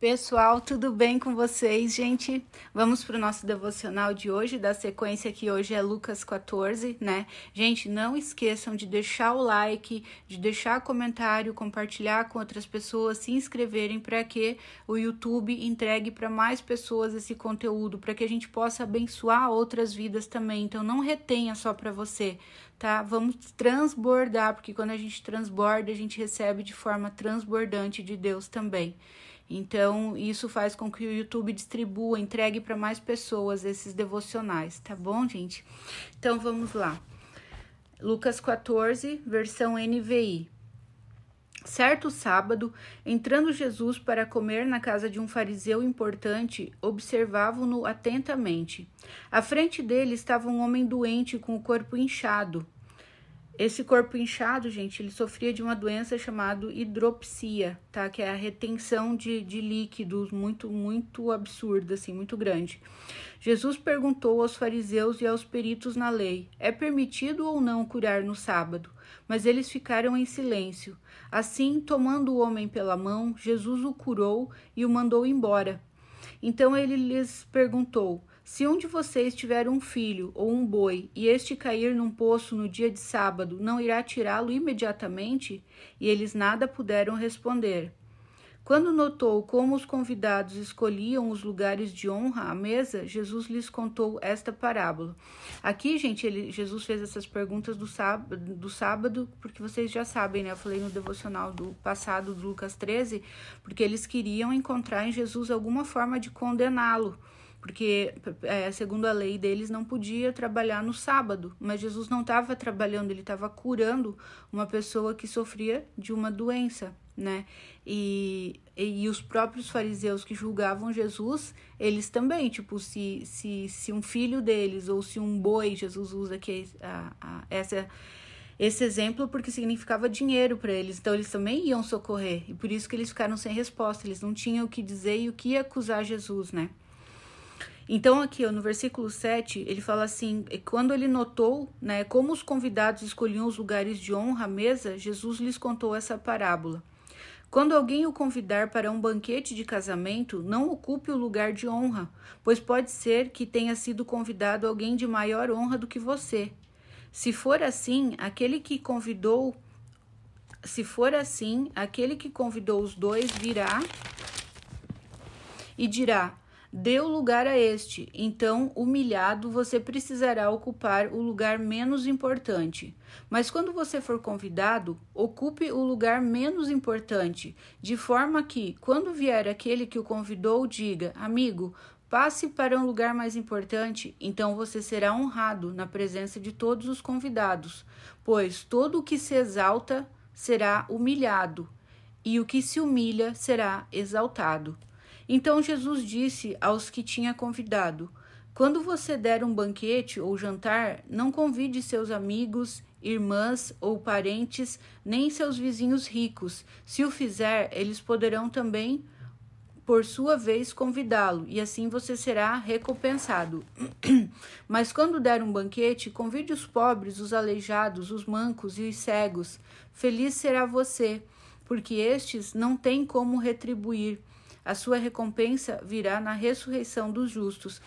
Pessoal, tudo bem com vocês, gente? Vamos para o nosso devocional de hoje, da sequência que hoje é Lucas 14, né? Gente, não esqueçam de deixar o like, de deixar comentário, compartilhar com outras pessoas, se inscreverem para que o YouTube entregue para mais pessoas esse conteúdo, para que a gente possa abençoar outras vidas também. Então, não retenha só para você, tá? Vamos transbordar, porque quando a gente transborda, a gente recebe de forma transbordante de Deus também. Então, isso faz com que o YouTube distribua, entregue para mais pessoas esses devocionais, tá bom, gente? Então, vamos lá. Lucas 14, versão NVI. Certo sábado, entrando Jesus para comer na casa de um fariseu importante, observavam-no atentamente. À frente dele estava um homem doente com o corpo inchado, esse corpo inchado, gente, ele sofria de uma doença chamada hidropsia, tá? Que é a retenção de, de líquidos muito, muito absurda, assim, muito grande. Jesus perguntou aos fariseus e aos peritos na lei: é permitido ou não curar no sábado? Mas eles ficaram em silêncio. Assim, tomando o homem pela mão, Jesus o curou e o mandou embora. Então ele lhes perguntou: se um de vocês tiver um filho ou um boi e este cair num poço no dia de sábado, não irá tirá-lo imediatamente? E eles nada puderam responder. Quando notou como os convidados escolhiam os lugares de honra à mesa, Jesus lhes contou esta parábola. Aqui, gente, ele, Jesus fez essas perguntas do sábado, do sábado, porque vocês já sabem, né? Eu falei no devocional do passado do Lucas 13, porque eles queriam encontrar em Jesus alguma forma de condená-lo porque é, segundo a lei deles não podia trabalhar no sábado, mas Jesus não estava trabalhando, ele estava curando uma pessoa que sofria de uma doença, né? E, e, e, os próprios fariseus que julgavam Jesus, eles também, tipo, se, se, se um filho deles ou se um boi, Jesus usa que a, a, essa esse exemplo porque significava dinheiro para eles, então eles também iam socorrer, e por isso que eles ficaram sem resposta, eles não tinham o que dizer e o que acusar Jesus, né? Então, aqui no versículo 7, ele fala assim: quando ele notou né, como os convidados escolhiam os lugares de honra à mesa, Jesus lhes contou essa parábola. Quando alguém o convidar para um banquete de casamento, não ocupe o lugar de honra, pois pode ser que tenha sido convidado alguém de maior honra do que você. Se for assim, aquele que convidou, se for assim, aquele que convidou os dois virá e dirá: deu lugar a este, então, humilhado, você precisará ocupar o lugar menos importante. Mas quando você for convidado, ocupe o lugar menos importante, de forma que, quando vier aquele que o convidou, diga: Amigo, passe para um lugar mais importante, então você será honrado na presença de todos os convidados, pois todo o que se exalta será humilhado. E o que se humilha será exaltado. Então Jesus disse aos que tinha convidado: Quando você der um banquete ou jantar, não convide seus amigos, irmãs ou parentes, nem seus vizinhos ricos. Se o fizer, eles poderão também, por sua vez, convidá-lo, e assim você será recompensado. Mas quando der um banquete, convide os pobres, os aleijados, os mancos e os cegos. Feliz será você, porque estes não têm como retribuir a sua recompensa virá na ressurreição dos justos.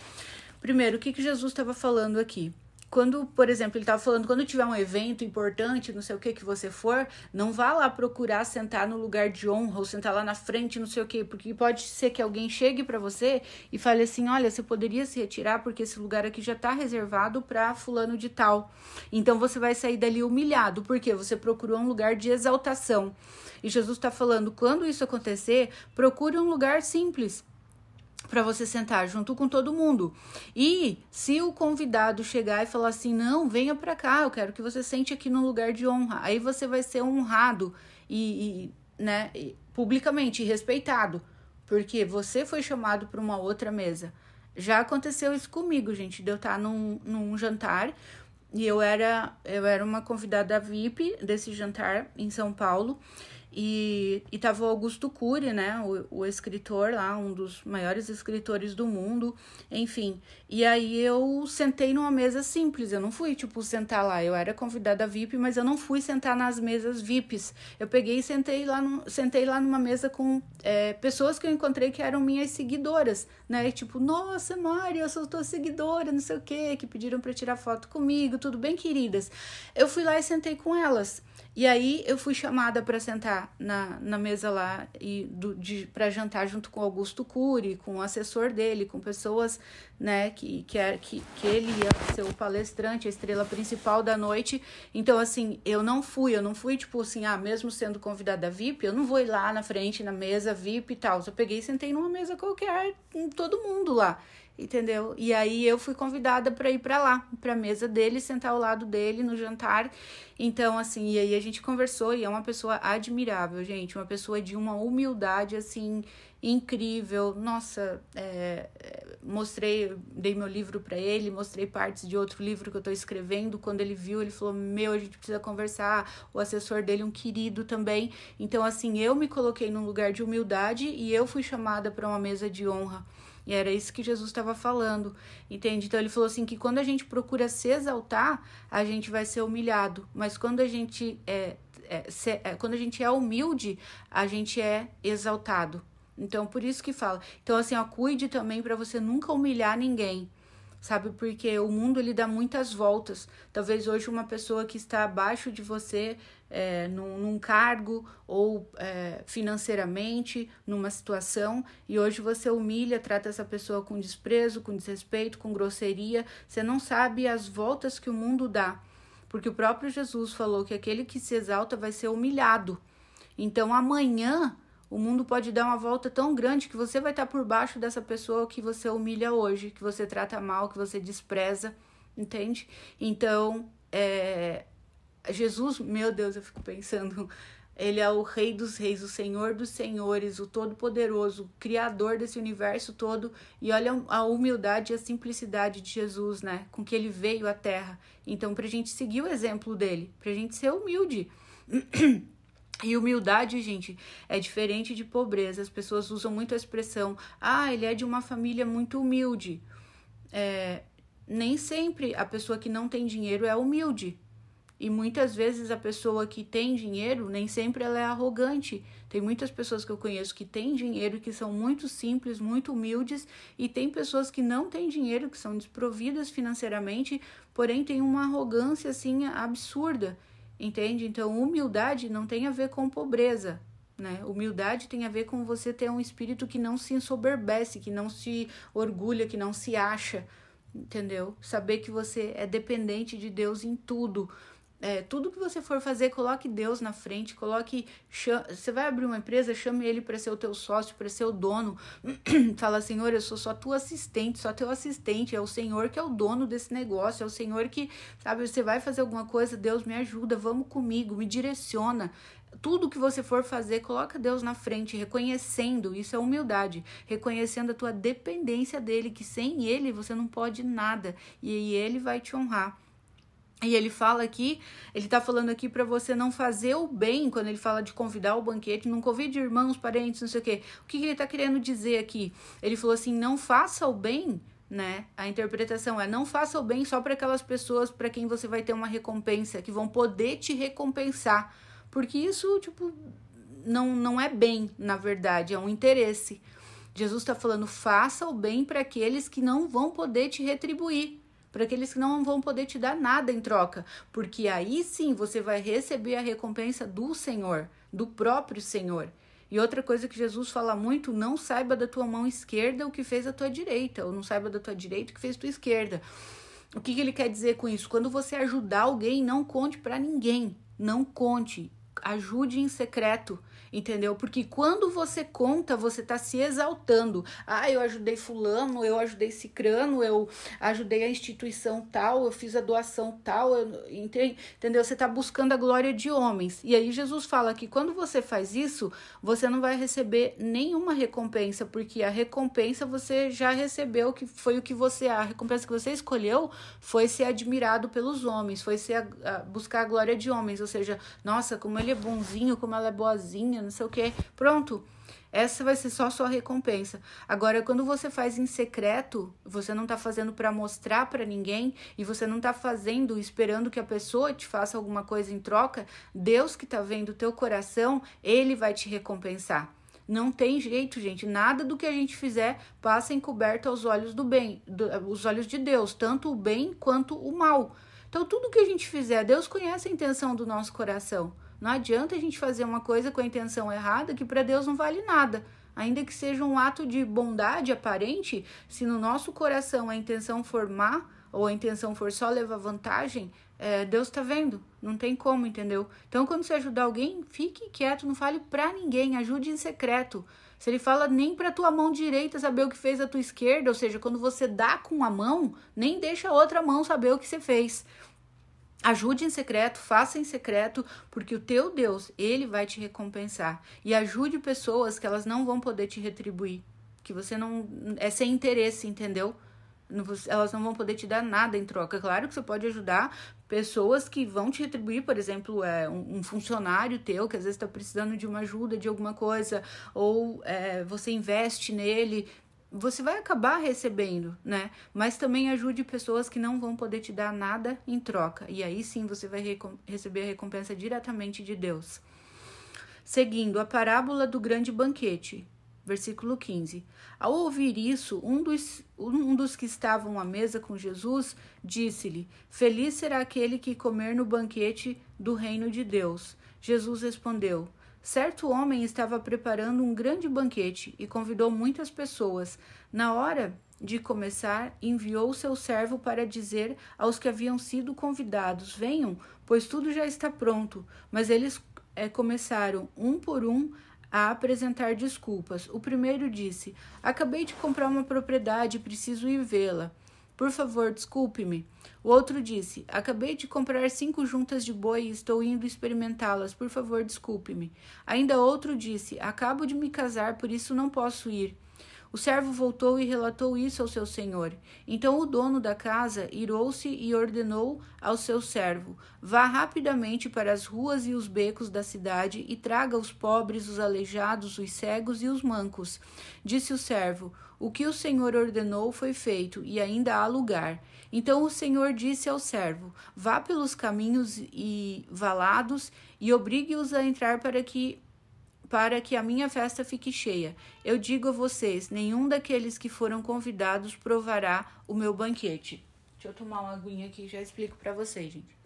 Primeiro, o que, que Jesus estava falando aqui? quando, por exemplo, ele estava falando, quando tiver um evento importante, não sei o que que você for, não vá lá procurar sentar no lugar de honra ou sentar lá na frente, não sei o que, porque pode ser que alguém chegue para você e fale assim: "Olha, você poderia se retirar porque esse lugar aqui já está reservado para fulano de tal". Então você vai sair dali humilhado, porque você procurou um lugar de exaltação. E Jesus está falando: quando isso acontecer, procure um lugar simples para você sentar junto com todo mundo. E se o convidado chegar e falar assim: "Não, venha para cá, eu quero que você sente aqui no lugar de honra". Aí você vai ser honrado e, e né, publicamente respeitado, porque você foi chamado para uma outra mesa. Já aconteceu isso comigo, gente, de eu estar tá num, num jantar e eu era eu era uma convidada VIP desse jantar em São Paulo. E, e tava o Augusto Cury, né? O, o escritor lá, um dos maiores escritores do mundo, enfim. E aí eu sentei numa mesa simples, eu não fui, tipo, sentar lá. Eu era convidada VIP, mas eu não fui sentar nas mesas VIPs. Eu peguei e sentei lá, no, sentei lá numa mesa com é, pessoas que eu encontrei que eram minhas seguidoras, né? E tipo, nossa, Mari, eu sou tua seguidora, não sei o quê, que pediram para tirar foto comigo, tudo bem, queridas. Eu fui lá e sentei com elas. E aí eu fui chamada para sentar na, na mesa lá e do, de para jantar junto com Augusto Cury, com o assessor dele, com pessoas, né, que que, era, é, que que ele ia é ser o palestrante, a estrela principal da noite. Então assim, eu não fui, eu não fui tipo assim, ah, mesmo sendo convidada VIP, eu não vou ir lá na frente na mesa VIP e tal. Eu peguei e sentei numa mesa qualquer com todo mundo lá entendeu? E aí eu fui convidada para ir para lá, para mesa dele, sentar ao lado dele no jantar. Então, assim, e aí a gente conversou e é uma pessoa admirável, gente, uma pessoa de uma humildade assim incrível. Nossa, é, é mostrei, dei meu livro para ele, mostrei partes de outro livro que eu tô escrevendo. Quando ele viu, ele falou: "Meu, a gente precisa conversar". O assessor dele, um querido também. Então, assim, eu me coloquei num lugar de humildade e eu fui chamada para uma mesa de honra. E era isso que Jesus estava falando, entende? Então ele falou assim que quando a gente procura se exaltar, a gente vai ser humilhado, mas quando a gente é, é, se, é quando a gente é humilde, a gente é exaltado. Então por isso que fala. Então assim, ó, cuide também para você nunca humilhar ninguém sabe? Porque o mundo ele dá muitas voltas. Talvez hoje uma pessoa que está abaixo de você é, num, num, cargo ou é, financeiramente, numa situação, e hoje você humilha, trata essa pessoa com desprezo, com desrespeito, com grosseria. Você não sabe as voltas que o mundo dá, porque o próprio Jesus falou que aquele que se exalta vai ser humilhado. Então amanhã o mundo pode dar uma volta tão grande que você vai estar por baixo dessa pessoa que você humilha hoje, que você trata mal, que você despreza, entende? Então, é... Jesus, meu Deus, eu fico pensando, ele é o Rei dos Reis, o Senhor dos Senhores, o Todo-Poderoso, o Criador desse universo todo. E olha a humildade e a simplicidade de Jesus, né? Com que ele veio à Terra. Então, para a gente seguir o exemplo dele, para a gente ser humilde. E humildade, gente, é diferente de pobreza. As pessoas usam muito a expressão, ah, ele é de uma família muito humilde. É, nem sempre a pessoa que não tem dinheiro é humilde. E muitas vezes a pessoa que tem dinheiro, nem sempre ela é arrogante. Tem muitas pessoas que eu conheço que têm dinheiro, que são muito simples, muito humildes, e tem pessoas que não têm dinheiro, que são desprovidas financeiramente, porém têm uma arrogância assim absurda entende? Então, humildade não tem a ver com pobreza, né? Humildade tem a ver com você ter um espírito que não se ensoberbece, que não se orgulha, que não se acha, entendeu? Saber que você é dependente de Deus em tudo, é, tudo que você for fazer, coloque Deus na frente, coloque. você vai abrir uma empresa, chame ele para ser o teu sócio, para ser o dono. Fala, Senhor, eu sou só tua assistente, só teu assistente. É o Senhor que é o dono desse negócio, é o Senhor que, sabe, você vai fazer alguma coisa, Deus me ajuda, vamos comigo, me direciona tudo que você for fazer, coloca Deus na frente, reconhecendo, isso é humildade, reconhecendo a tua dependência dele, que sem ele você não pode nada, e ele vai te honrar. E ele fala aqui, ele tá falando aqui para você não fazer o bem quando ele fala de convidar o banquete, não convide irmãos, parentes, não sei o quê. O que, que ele tá querendo dizer aqui? Ele falou assim: não faça o bem né? A interpretação é não faça o bem só para aquelas pessoas para quem você vai ter uma recompensa, que vão poder te recompensar, porque isso, tipo, não não é bem, na verdade, é um interesse. Jesus está falando, faça o bem para aqueles que não vão poder te retribuir para aqueles que não vão poder te dar nada em troca, porque aí sim você vai receber a recompensa do Senhor, do próprio Senhor. E outra coisa que Jesus fala muito, não saiba da tua mão esquerda o que fez a tua direita, ou não saiba da tua direita o que fez a tua esquerda. O que, que ele quer dizer com isso? Quando você ajudar alguém, não conte para ninguém, não conte, ajude em secreto entendeu? Porque quando você conta, você tá se exaltando. Ah, eu ajudei fulano, eu ajudei cicrano, eu ajudei a instituição tal, eu fiz a doação tal, eu, entendeu? Você tá buscando a glória de homens. E aí Jesus fala que quando você faz isso, você não vai receber nenhuma recompensa, porque a recompensa você já recebeu, que foi o que você a recompensa que você escolheu foi ser admirado pelos homens, foi ser a, a, buscar a glória de homens, ou seja, nossa, como ele é bonzinho, como ela é boazinha, não sei o quê. Pronto. Essa vai ser só sua recompensa. Agora, quando você faz em secreto, você não tá fazendo para mostrar para ninguém e você não tá fazendo esperando que a pessoa te faça alguma coisa em troca, Deus que tá vendo o teu coração, ele vai te recompensar. Não tem jeito, gente. Nada do que a gente fizer passa encoberto aos olhos do bem, do, os olhos de Deus, tanto o bem quanto o mal. Então, tudo que a gente fizer, Deus conhece a intenção do nosso coração. Não adianta a gente fazer uma coisa com a intenção errada que para Deus não vale nada. Ainda que seja um ato de bondade aparente, se no nosso coração a intenção for má ou a intenção for só levar vantagem, é, Deus está vendo. Não tem como, entendeu? Então, quando você ajudar alguém, fique quieto, não fale para ninguém, ajude em secreto. Se ele fala nem para tua mão direita saber o que fez a tua esquerda, ou seja, quando você dá com a mão, nem deixa a outra mão saber o que você fez. Ajude em secreto, faça em secreto, porque o teu Deus, ele vai te recompensar. E ajude pessoas que elas não vão poder te retribuir, que você não é sem interesse, entendeu? elas não vão poder te dar nada em troca. Claro que você pode ajudar pessoas que vão te retribuir, por exemplo, é, um, funcionário teu que às vezes está precisando de uma ajuda, de alguma coisa, ou é, você investe nele você vai acabar recebendo, né? Mas também ajude pessoas que não vão poder te dar nada em troca. E aí sim você vai receber a recompensa diretamente de Deus. Seguindo a parábola do grande banquete, versículo 15. Ao ouvir isso, um dos, um dos que estavam à mesa com Jesus disse-lhe: Feliz será aquele que comer no banquete do reino de Deus. Jesus respondeu: Certo homem estava preparando um grande banquete e convidou muitas pessoas. Na hora de começar, enviou seu servo para dizer aos que haviam sido convidados: Venham, pois tudo já está pronto. Mas eles é, começaram, um por um, a apresentar desculpas. O primeiro disse: Acabei de comprar uma propriedade, preciso ir vê-la. Por favor, desculpe-me. O outro disse: Acabei de comprar cinco juntas de boi e estou indo experimentá-las. Por favor, desculpe-me. Ainda outro disse: Acabo de me casar, por isso não posso ir. O servo voltou e relatou isso ao seu senhor. Então o dono da casa irou-se e ordenou ao seu servo: Vá rapidamente para as ruas e os becos da cidade e traga os pobres, os aleijados, os cegos e os mancos. Disse o servo: o que o Senhor ordenou foi feito, e ainda há lugar. Então o Senhor disse ao servo: Vá pelos caminhos e valados e obrigue-os a entrar para que para que a minha festa fique cheia. Eu digo a vocês: nenhum daqueles que foram convidados provará o meu banquete. Deixa eu tomar uma aguinha aqui e já explico para vocês, gente.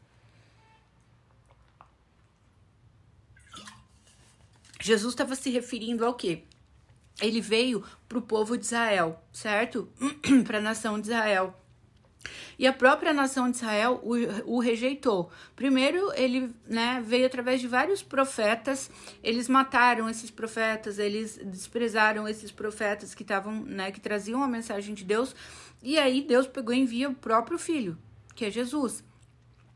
Jesus estava se referindo ao quê? ele veio para o povo de Israel, certo? para a nação de Israel. E a própria nação de Israel o, o, rejeitou. Primeiro, ele né, veio através de vários profetas, eles mataram esses profetas, eles desprezaram esses profetas que estavam, né, que traziam a mensagem de Deus. E aí Deus pegou e envia o próprio filho, que é Jesus.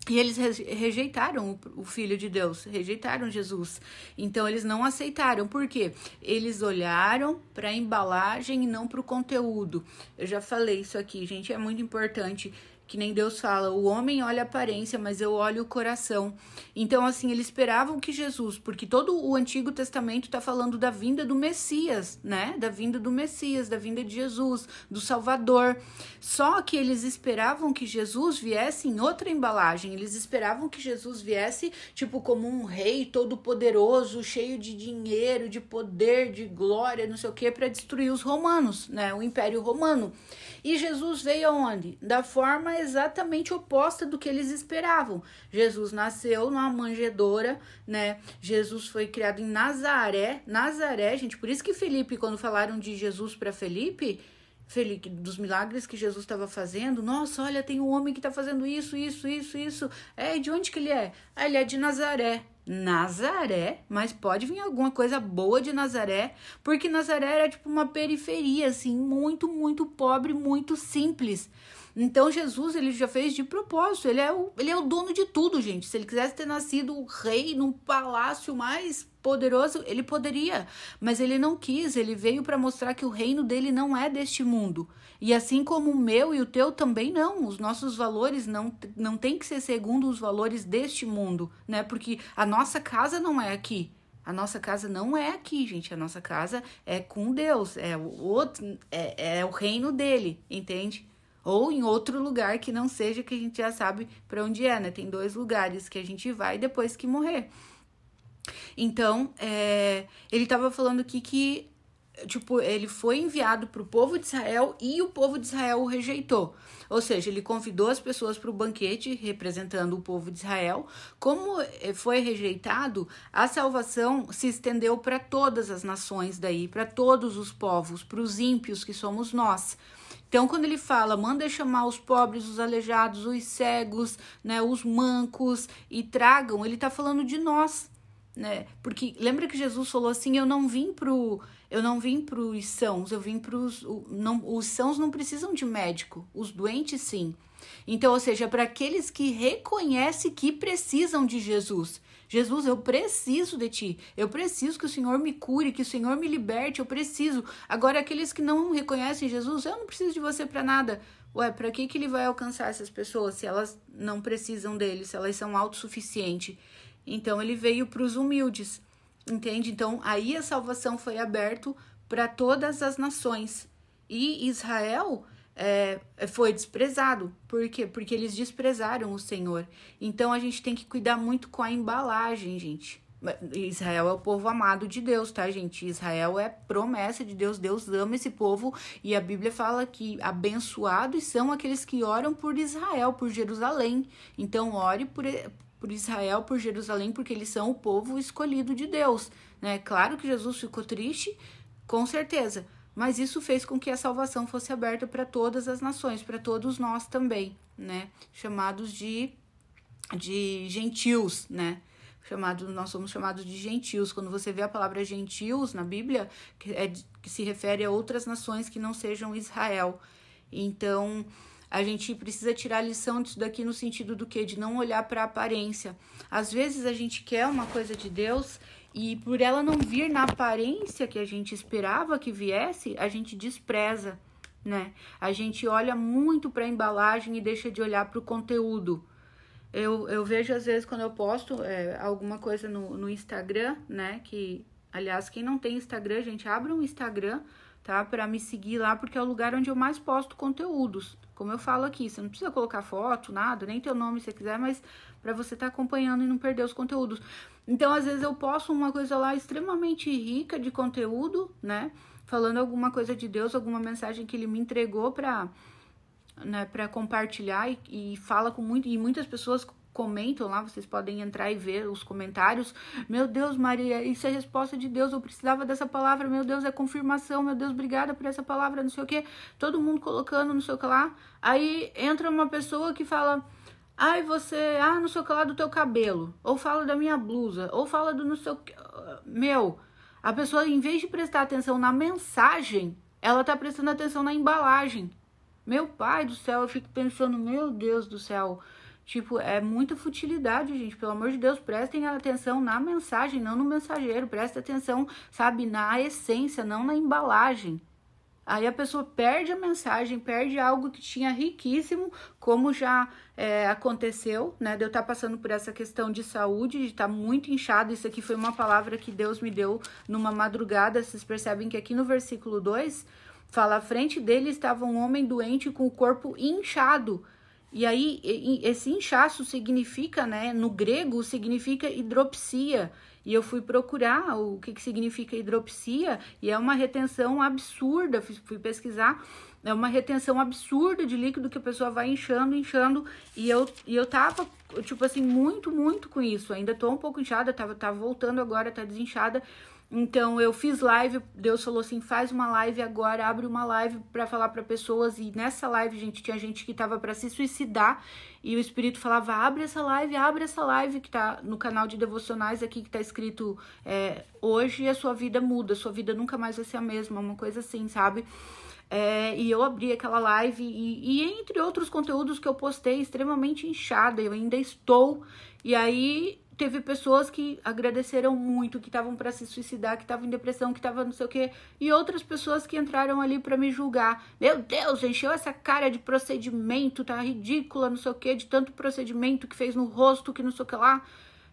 E eles rejeitaram o Filho de Deus, rejeitaram Jesus. Então eles não aceitaram. Por quê? Eles olharam para a embalagem e não para o conteúdo. Eu já falei isso aqui, gente, é muito importante que nem Deus fala, o homem olha a aparência, mas eu olho o coração. Então, assim, eles esperavam que Jesus, porque todo o Antigo Testamento está falando da vinda do Messias, né? Da vinda do Messias, da vinda de Jesus, do Salvador. Só que eles esperavam que Jesus viesse em outra embalagem. Eles esperavam que Jesus viesse, tipo, como um rei todo-poderoso, cheio de dinheiro, de poder, de glória, não sei o quê, para destruir os romanos, né? O Império Romano. E Jesus veio aonde? Da forma exatamente oposta do que eles esperavam. Jesus nasceu numa manjedoura, né? Jesus foi criado em Nazaré. Nazaré, gente, por isso que Felipe, quando falaram de Jesus para Felipe, Felipe, dos milagres que Jesus estava fazendo, nossa, olha, tem um homem que está fazendo isso, isso, isso, isso. É, de onde que ele é? Ah, ele é de Nazaré. Nazaré, mas pode vir alguma coisa boa de Nazaré, porque Nazaré era tipo uma periferia, assim, muito, muito pobre, muito simples. Então Jesus ele já fez de propósito, ele é, o, ele é o dono de tudo, gente. Se ele quisesse ter nascido rei num palácio mais poderoso, ele poderia, mas ele não quis, ele veio para mostrar que o reino dele não é deste mundo. E assim como o meu e o teu também não, os nossos valores não não tem que ser segundo os valores deste mundo, né? Porque a nossa casa não é aqui. A nossa casa não é aqui, gente. A nossa casa é com Deus, é o outro, é, é o reino dele, entende? Ou em outro lugar que não seja que a gente já sabe para onde é, né? Tem dois lugares que a gente vai depois que morrer. Então, é, ele estava falando aqui que, tipo, ele foi enviado para o povo de Israel e o povo de Israel o rejeitou. Ou seja, ele convidou as pessoas para o banquete representando o povo de Israel. Como eh, foi rejeitado, a salvação se estendeu para todas as nações daí, para todos os povos, para os ímpios que somos nós. Então, quando ele fala, manda chamar os pobres, os aleijados, os cegos, né, os mancos e tragam, ele está falando de nós, né? Porque lembra que Jesus falou assim: eu não vim pro eu não vim para os sãos, eu vim para os. Não, os sãos não precisam de médico, os doentes sim. Então, ou seja, para aqueles que reconhecem que precisam de Jesus. Jesus, eu preciso de ti. Eu preciso que o Senhor me cure, que o Senhor me liberte, eu preciso. Agora, aqueles que não reconhecem Jesus, eu não preciso de você para nada. Ué, para que, que ele vai alcançar essas pessoas se elas não precisam dele, se elas são autossuficientes? Então, ele veio para os humildes, entende? Então, aí a salvação foi aberta para todas as nações. E Israel é, foi desprezado. Por quê? Porque eles desprezaram o Senhor. Então a gente tem que cuidar muito com a embalagem, gente. Israel é o povo amado de Deus, tá, gente? Israel é promessa de Deus, Deus ama esse povo e a Bíblia fala que abençoados são aqueles que oram por Israel, por Jerusalém. Então, ore por, por Israel, por Jerusalém, porque eles são o povo escolhido de Deus, né? Claro que Jesus ficou triste, com certeza, mas isso fez com que a salvação fosse aberta para todas as nações, para todos nós também, né? Chamados de, de gentios, né? Chamado, nós somos chamados de gentios. Quando você vê a palavra gentios na Bíblia, que, é, que se refere a outras nações que não sejam Israel. Então, a gente precisa tirar lição disso daqui no sentido do que? De não olhar para a aparência. Às vezes a gente quer uma coisa de Deus e por ela não vir na aparência que a gente esperava que viesse, a gente despreza, né? A gente olha muito para a embalagem e deixa de olhar para o conteúdo. Eu, eu vejo às vezes quando eu posto é, alguma coisa no, no Instagram, né? Que, aliás, quem não tem Instagram, gente, abre um Instagram tá? Para me seguir lá, porque é o lugar onde eu mais posto conteúdos. Como eu falo aqui, você não precisa colocar foto, nada, nem teu nome se quiser, mas para você estar tá acompanhando e não perder os conteúdos. Então, às vezes eu posto uma coisa lá extremamente rica de conteúdo, né? Falando alguma coisa de Deus, alguma mensagem que ele me entregou para né, para compartilhar e, e, fala com muito, e muitas pessoas comentam lá, vocês podem entrar e ver os comentários. Meu Deus, Maria, isso é resposta de Deus, eu precisava dessa palavra, meu Deus, é confirmação, meu Deus, obrigada por essa palavra, não sei o que. Todo mundo colocando, não sei o que lá. Aí entra uma pessoa que fala. Ai, você, ah, não sei o que lá do teu cabelo, ou fala da minha blusa, ou fala do não sei o que. Meu, a pessoa, em vez de prestar atenção na mensagem, ela tá prestando atenção na embalagem. Meu pai do céu, eu fico pensando, meu Deus do céu, Tipo, é muita futilidade, gente. Pelo amor de Deus, prestem atenção na mensagem, não no mensageiro. Prestem atenção, sabe, na essência, não na embalagem. Aí a pessoa perde a mensagem, perde algo que tinha riquíssimo, como já é, aconteceu, né? De eu estar tá passando por essa questão de saúde, de estar tá muito inchado. Isso aqui foi uma palavra que Deus me deu numa madrugada. Vocês percebem que aqui no versículo 2 fala: à frente dele estava um homem doente com o corpo inchado e aí esse inchaço significa, né, no grego significa hidropsia. E eu fui procurar o que, que significa hidropsia e é uma retenção absurda. Fui pesquisar, é uma retenção absurda de líquido que a pessoa vai inchando, inchando. E eu, e eu tava, tipo assim, muito, muito com isso. Ainda tô um pouco inchada, tava, tava tá voltando agora, tá desinchada. Então eu fiz live, Deus falou assim: faz uma live agora, abre uma live para falar para pessoas. E nessa live, gente, tinha gente que tava para se suicidar e o Espírito falava: abre essa live, abre essa live que tá no canal de devocionais aqui que tá escrito é, hoje e a sua vida muda, sua vida nunca mais vai ser a mesma, uma coisa assim, sabe? É, e eu abri aquela live e, e entre outros conteúdos que eu postei extremamente inchada, eu ainda estou. E aí teve pessoas que agradeceram muito, que estavam para se suicidar, que estavam em depressão, que estavam não sei o quê, e outras pessoas que entraram ali para me julgar. Meu Deus, encheu essa cara de procedimento, tá ridícula, não sei o quê, de tanto procedimento que fez no rosto, que não sei o que lá.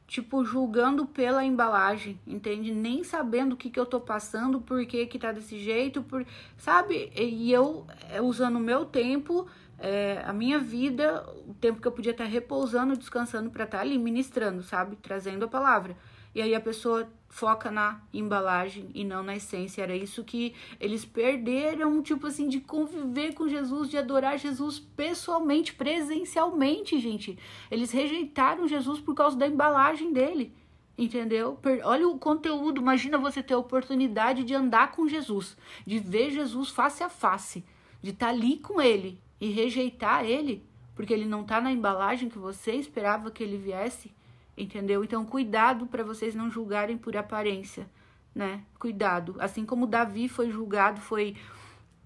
Tipo, julgando pela embalagem, entende? Nem sabendo o que, que eu tô passando, por que que tá desse jeito, por... sabe? E eu, é, usando o meu tempo, é, a minha vida, o tempo que eu podia estar repousando, descansando para estar ali ministrando, sabe? Trazendo a palavra. E aí a pessoa foca na embalagem e não na essência. Era isso que eles perderam, tipo assim, de conviver com Jesus, de adorar Jesus pessoalmente, presencialmente, gente. Eles rejeitaram Jesus por causa da embalagem dele. Entendeu? Olha o conteúdo. Imagina você ter a oportunidade de andar com Jesus, de ver Jesus face a face, de estar ali com ele, e rejeitar ele, porque ele não está na embalagem que você esperava que ele viesse, entendeu? Então, cuidado para vocês não julgarem por aparência, né? Cuidado. Assim como Davi foi julgado, foi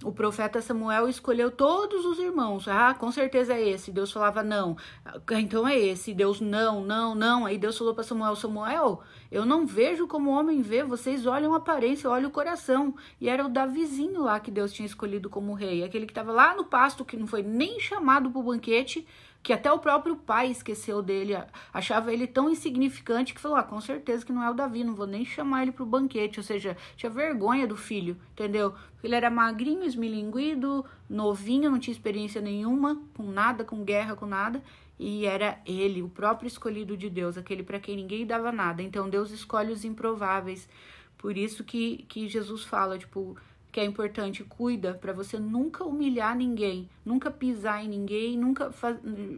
o profeta Samuel escolheu todos os irmãos. Ah, com certeza é esse. Deus falava não. Ah, então é esse. Deus não, não, não. Aí Deus falou para Samuel: Samuel, eu não vejo como o homem vê. Vocês olham a aparência, olham o coração. E era o Davizinho lá que Deus tinha escolhido como rei, aquele que estava lá no pasto que não foi nem chamado para o banquete que até o próprio pai esqueceu dele, achava ele tão insignificante que falou: ah, com certeza que não é o Davi, não vou nem chamar ele para o banquete. Ou seja, tinha vergonha do filho, entendeu? Ele era magrinho, esmilinguido, novinho, não tinha experiência nenhuma, com nada, com guerra, com nada. E era ele, o próprio escolhido de Deus, aquele para quem ninguém dava nada. Então Deus escolhe os improváveis. Por isso que, que Jesus fala, tipo, que é importante, cuida para você nunca humilhar ninguém, nunca pisar em ninguém, nunca,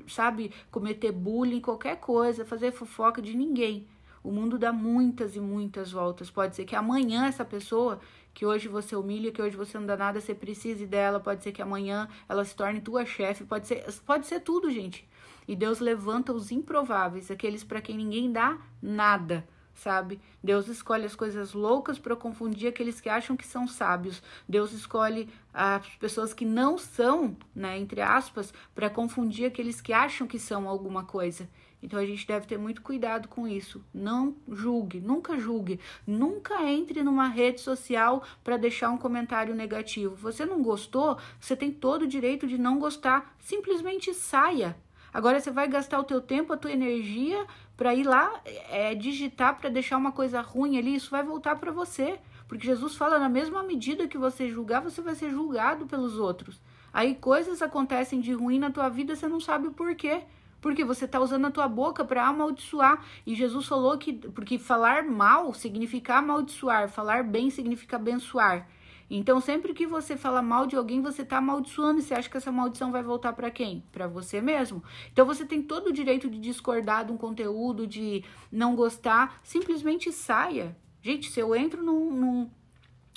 sabe, cometer bullying, qualquer coisa, fazer fofoca de ninguém. O mundo dá muitas e muitas voltas. Pode ser que amanhã essa pessoa que hoje você humilha, que hoje você não dá nada, você precise dela, pode ser que amanhã ela se torne tua chefe, pode ser, pode ser tudo, gente. E Deus levanta os improváveis, aqueles para quem ninguém dá nada sabe? Deus escolhe as coisas loucas para confundir aqueles que acham que são sábios. Deus escolhe as pessoas que não são, né, entre aspas, para confundir aqueles que acham que são alguma coisa. Então a gente deve ter muito cuidado com isso. Não julgue, nunca julgue, nunca entre numa rede social para deixar um comentário negativo. Você não gostou, você tem todo o direito de não gostar. Simplesmente saia. Agora você vai gastar o teu tempo, a tua energia para ir lá é, é digitar para deixar uma coisa ruim ali, isso vai voltar para você. Porque Jesus fala, na mesma medida que você julgar, você vai ser julgado pelos outros. Aí coisas acontecem de ruim na tua vida, você não sabe o porquê. Porque você está usando a tua boca para amaldiçoar. E Jesus falou que. Porque falar mal significa amaldiçoar, falar bem significa abençoar. Então, sempre que você fala mal de alguém, você está amaldiçoando e você acha que essa maldição vai voltar para quem? Para você mesmo. Então, você tem todo o direito de discordar de um conteúdo, de não gostar. Simplesmente saia. Gente, se eu entro num, num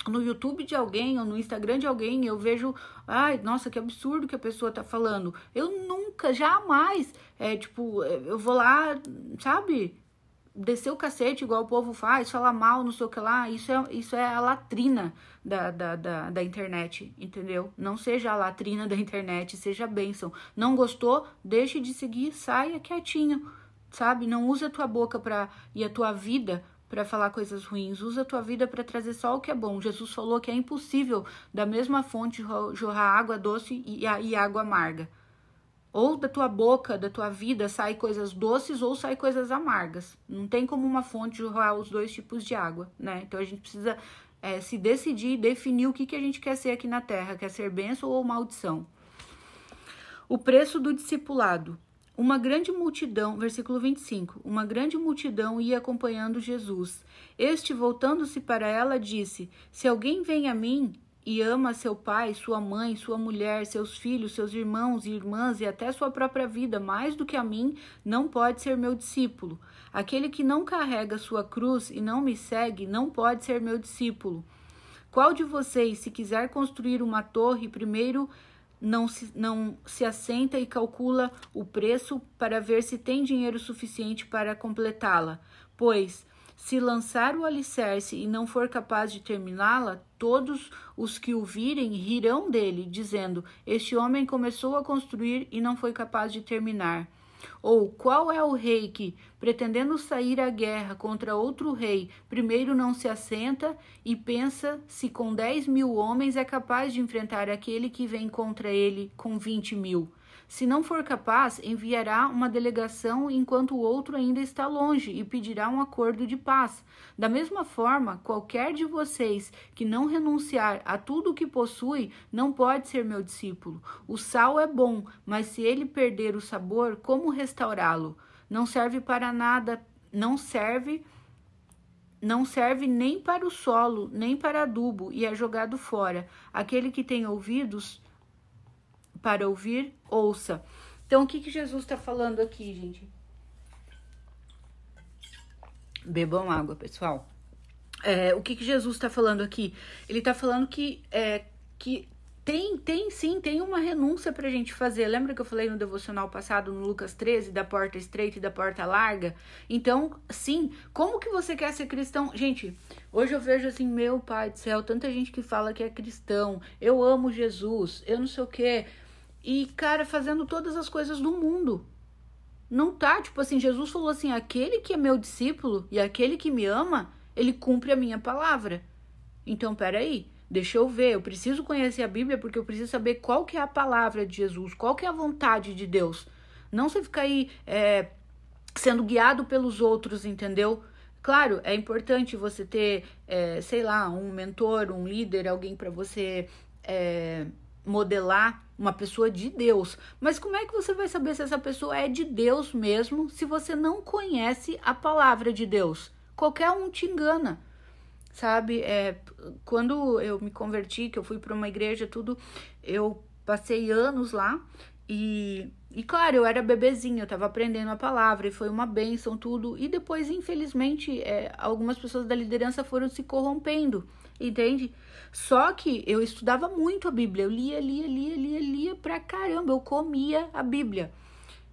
no YouTube de alguém ou no Instagram de alguém, eu vejo, ai, nossa, que absurdo que a pessoa tá falando. Eu nunca, jamais, é tipo, eu vou lá, sabe, descer o cacete, igual o povo faz, falar mal, não sei o que lá, isso é, isso é a latrina da, da, da, da internet, entendeu? Não seja a latrina da internet, seja a bênção. Não gostou? Deixe de seguir, saia quietinho, sabe? Não use a tua boca pra, e a tua vida para falar coisas ruins, usa a tua vida para trazer só o que é bom. Jesus falou que é impossível da mesma fonte jorrar água doce e, e água amarga. Ou da tua boca, da tua vida, sai coisas doces ou sai coisas amargas. Não tem como uma fonte jorrar os dois tipos de água, né? Então a gente precisa é, se decidir e definir o que, que a gente quer ser aqui na Terra. Quer ser bênção ou maldição? O preço do discipulado. Uma grande multidão, versículo 25, uma grande multidão ia acompanhando Jesus. Este, voltando-se para ela, disse: Se alguém vem a mim e ama seu pai, sua mãe, sua mulher, seus filhos, seus irmãos e irmãs e até sua própria vida mais do que a mim, não pode ser meu discípulo. Aquele que não carrega sua cruz e não me segue, não pode ser meu discípulo. Qual de vocês, se quiser construir uma torre, primeiro não se, não se assenta e calcula o preço para ver se tem dinheiro suficiente para completá-la? Pois, se lançar o alicerce e não for capaz de terminá-la, todos os que o virem rirão dele, dizendo: Este homem começou a construir e não foi capaz de terminar. Ou qual é o rei que, pretendendo sair à guerra contra outro rei, primeiro não se assenta e pensa se com dez mil homens é capaz de enfrentar aquele que vem contra ele com vinte mil? Se não for capaz, enviará uma delegação enquanto o outro ainda está longe e pedirá um acordo de paz. Da mesma forma, qualquer de vocês que não renunciar a tudo o que possui não pode ser meu discípulo. O sal é bom, mas se ele perder o sabor, como restaurá-lo? Não serve para nada, não serve não serve nem para o solo, nem para adubo, e é jogado fora. Aquele que tem ouvidos, para ouvir, ouça. Então, o que, que Jesus está falando aqui, gente? Bebam água, pessoal. É, o que, que Jesus está falando aqui? Ele está falando que, é, que tem, tem sim, tem uma renúncia para a gente fazer. Lembra que eu falei no devocional passado, no Lucas 13, da porta estreita e da porta larga? Então, sim, como que você quer ser cristão? Gente, hoje eu vejo assim, meu pai do céu, tanta gente que fala que é cristão, eu amo Jesus, eu não sei o quê e, cara, fazendo todas as coisas do mundo. Não tá, tipo assim, Jesus falou assim: aquele que é meu discípulo e aquele que me ama, ele cumpre a minha palavra. Então, peraí, deixa eu ver, eu preciso conhecer a Bíblia porque eu preciso saber qual que é a palavra de Jesus, qual que é a vontade de Deus. Não você ficar aí é, sendo guiado pelos outros, entendeu? Claro, é importante você ter, é, sei lá, um mentor, um líder, alguém para você. É, modelar uma pessoa de Deus. Mas como é que você vai saber se essa pessoa é de Deus mesmo se você não conhece a palavra de Deus? Qualquer um te engana. Sabe, é, quando eu me converti, que eu fui para uma igreja, tudo, eu passei anos lá e, e claro, eu era bebezinha, eu tava aprendendo a palavra e foi uma bênção, tudo. E depois, infelizmente, é, algumas pessoas da liderança foram se corrompendo, entende? Só que eu estudava muito a Bíblia, eu lia, lia, lia, lia, lia pra caramba, eu comia a Bíblia.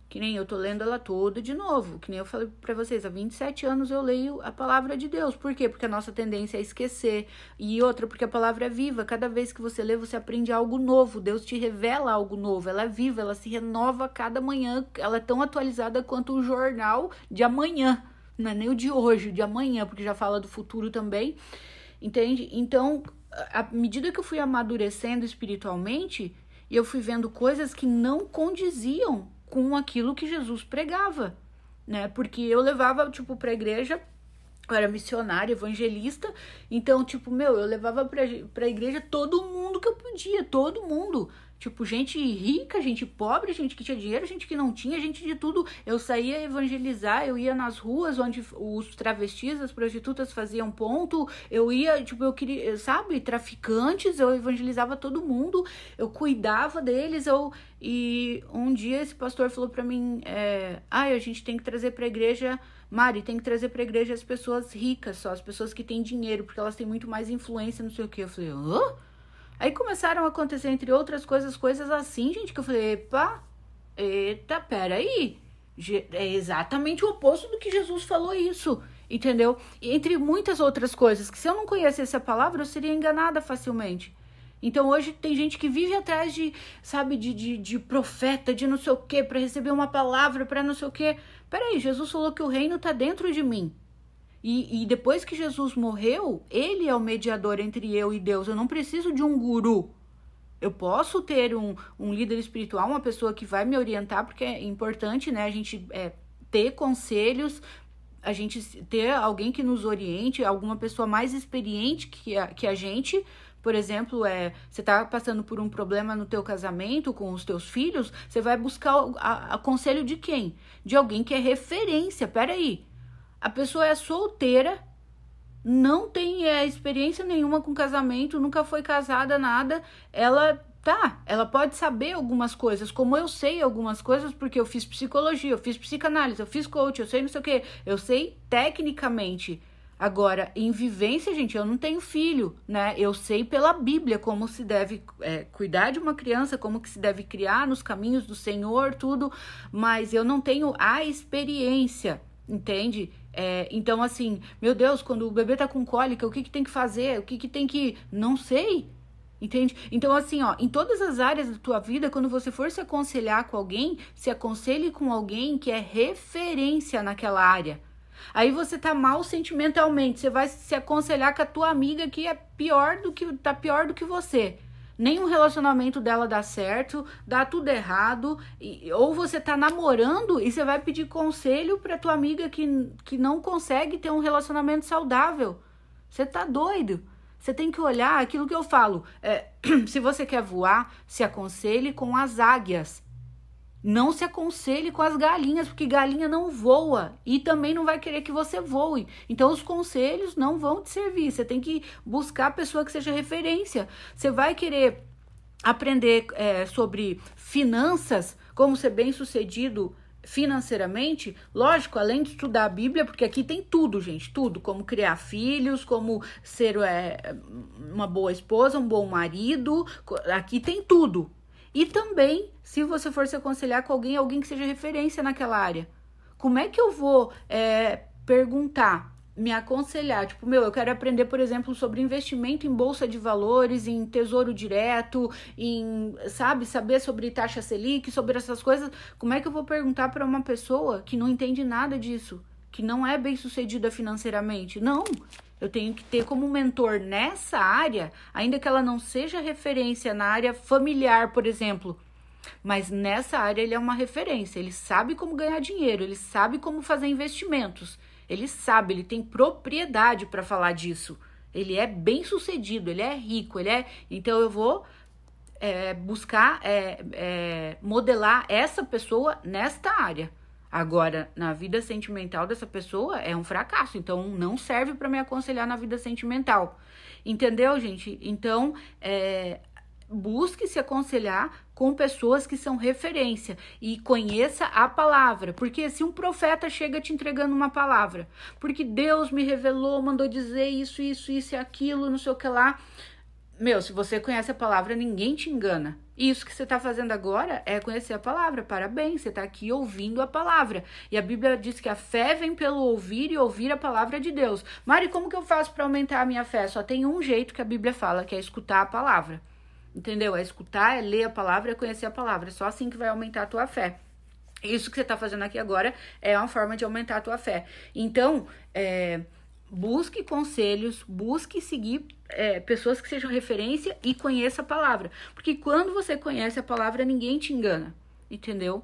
Que nem eu tô lendo ela toda de novo, que nem eu falei para vocês, há 27 anos eu leio a palavra de Deus. Por quê? Porque a nossa tendência é esquecer. E outra, porque a palavra é viva. Cada vez que você lê, você aprende algo novo. Deus te revela algo novo. Ela é viva, ela se renova cada manhã. Ela é tão atualizada quanto o jornal de amanhã. Não é nem o de hoje, o de amanhã, porque já fala do futuro também. Entende? Então, à medida que eu fui amadurecendo espiritualmente, eu fui vendo coisas que não condiziam com aquilo que Jesus pregava, né? Porque eu levava, tipo, pra igreja, eu era missionária, evangelista, então, tipo, meu, eu levava pra, pra igreja todo mundo que eu podia, todo mundo. Tipo, gente rica, gente pobre, gente que tinha dinheiro, gente que não tinha, gente de tudo. Eu saía evangelizar, eu ia nas ruas onde os travestis, as prostitutas faziam ponto. Eu ia, tipo, eu queria, eh, sabe, traficantes, eu evangelizava todo mundo, eu cuidava deles, eu. E um dia esse pastor falou para mim: é, ah, a gente tem que trazer pra igreja. Mari, tem que trazer pra igreja as pessoas ricas só, as pessoas que têm dinheiro, porque elas têm muito mais influência, não sei o quê. Eu falei, hã? Aí começaram a acontecer, entre outras coisas, coisas assim, gente, que eu falei, epa, eita, peraí. É exatamente o oposto do que Jesus falou isso, entendeu? E entre muitas outras coisas, que se eu não conhecesse a palavra, eu seria enganada facilmente. Então hoje tem gente que vive atrás de, sabe, de, de, de profeta, de não sei o quê, para receber uma palavra, para não sei o quê. Peraí, Jesus falou que o reino está dentro de mim. E, e, depois que Jesus morreu, ele é o mediador entre eu e Deus. Eu não preciso de um guru. Eu posso ter um, um líder espiritual, uma pessoa que vai me orientar, porque é importante, né? A gente é, ter conselhos, a gente ter alguém que nos oriente, alguma pessoa mais experiente que a, que a gente. Por exemplo, é, você está passando por um problema no teu casamento com os teus filhos, você vai buscar o a, a conselho de quem? De alguém que é referência. Peraí, aí a pessoa é solteira, não tem é, experiência nenhuma com casamento, nunca foi casada, nada. Ela tá, ela pode saber algumas coisas, como eu sei algumas coisas, porque eu fiz psicologia, eu fiz psicanálise, eu fiz coach, eu sei não sei o que, eu sei tecnicamente. Agora, em vivência, gente, eu não tenho filho, né? Eu sei pela Bíblia como se deve é, cuidar de uma criança, como que se deve criar nos caminhos do Senhor, tudo, mas eu não tenho a experiência, entende? É, então, assim, meu Deus, quando o bebê tá com cólica, o que, que tem que fazer? O que, que tem que. Não sei. Entende? Então, assim, ó, em todas as áreas da tua vida, quando você for se aconselhar com alguém, se aconselhe com alguém que é referência naquela área. Aí você tá mal sentimentalmente, você vai se aconselhar com a tua amiga que é pior do que tá pior do que você nenhum relacionamento dela dá certo, dá tudo errado, e, ou você tá namorando e você vai pedir conselho pra tua amiga que, que não consegue ter um relacionamento saudável. Você tá doido. Você tem que olhar aquilo que eu falo. É, se você quer voar, se aconselhe com as águias. Não se aconselhe com as galinhas, porque galinha não voa e também não vai querer que você voe. Então, os conselhos não vão te servir. Você tem que buscar a pessoa que seja referência. Você vai querer aprender é, sobre finanças, como ser bem sucedido financeiramente, lógico, além de estudar a Bíblia, porque aqui tem tudo, gente, tudo, como criar filhos, como ser é, uma boa esposa, um bom marido, aqui tem tudo. E também, se você for se aconselhar com alguém, alguém que seja referência naquela área. Como é que eu vou é, perguntar, me aconselhar? Tipo, meu, eu quero aprender, por exemplo, sobre investimento em bolsa de valores, em tesouro direto, em, sabe, saber sobre taxa Selic, sobre essas coisas. Como é que eu vou perguntar para uma pessoa que não entende nada disso? Que não é bem sucedida financeiramente? Não! Eu tenho que ter como mentor nessa área, ainda que ela não seja referência na área familiar, por exemplo. Mas nessa área ele é uma referência, ele sabe como ganhar dinheiro, ele sabe como fazer investimentos, ele sabe, ele tem propriedade para falar disso. Ele é bem sucedido, ele é rico, ele é. Então eu vou é, buscar é, é, modelar essa pessoa nesta área. Agora, na vida sentimental dessa pessoa é um fracasso, então não serve para me aconselhar na vida sentimental. Entendeu, gente? Então, é, busque se aconselhar com pessoas que são referência e conheça a palavra, porque se um profeta chega te entregando uma palavra, porque Deus me revelou, mandou dizer isso, isso, isso e aquilo, não sei o que lá, meu, se você conhece a palavra, ninguém te engana. E isso que você está fazendo agora é conhecer a palavra. Parabéns, você está aqui ouvindo a palavra. E a Bíblia diz que a fé vem pelo ouvir e ouvir a palavra de Deus. Mari, como que eu faço para aumentar a minha fé? Só tem um jeito que a Bíblia fala, que é escutar a palavra. Entendeu? É escutar, é ler a palavra, é conhecer a palavra. É só assim que vai aumentar a tua fé. Isso que você está fazendo aqui agora é uma forma de aumentar a tua fé. Então, é busque conselhos, busque seguir é, pessoas que sejam referência e conheça a palavra. Porque quando você conhece a palavra, ninguém te engana, entendeu?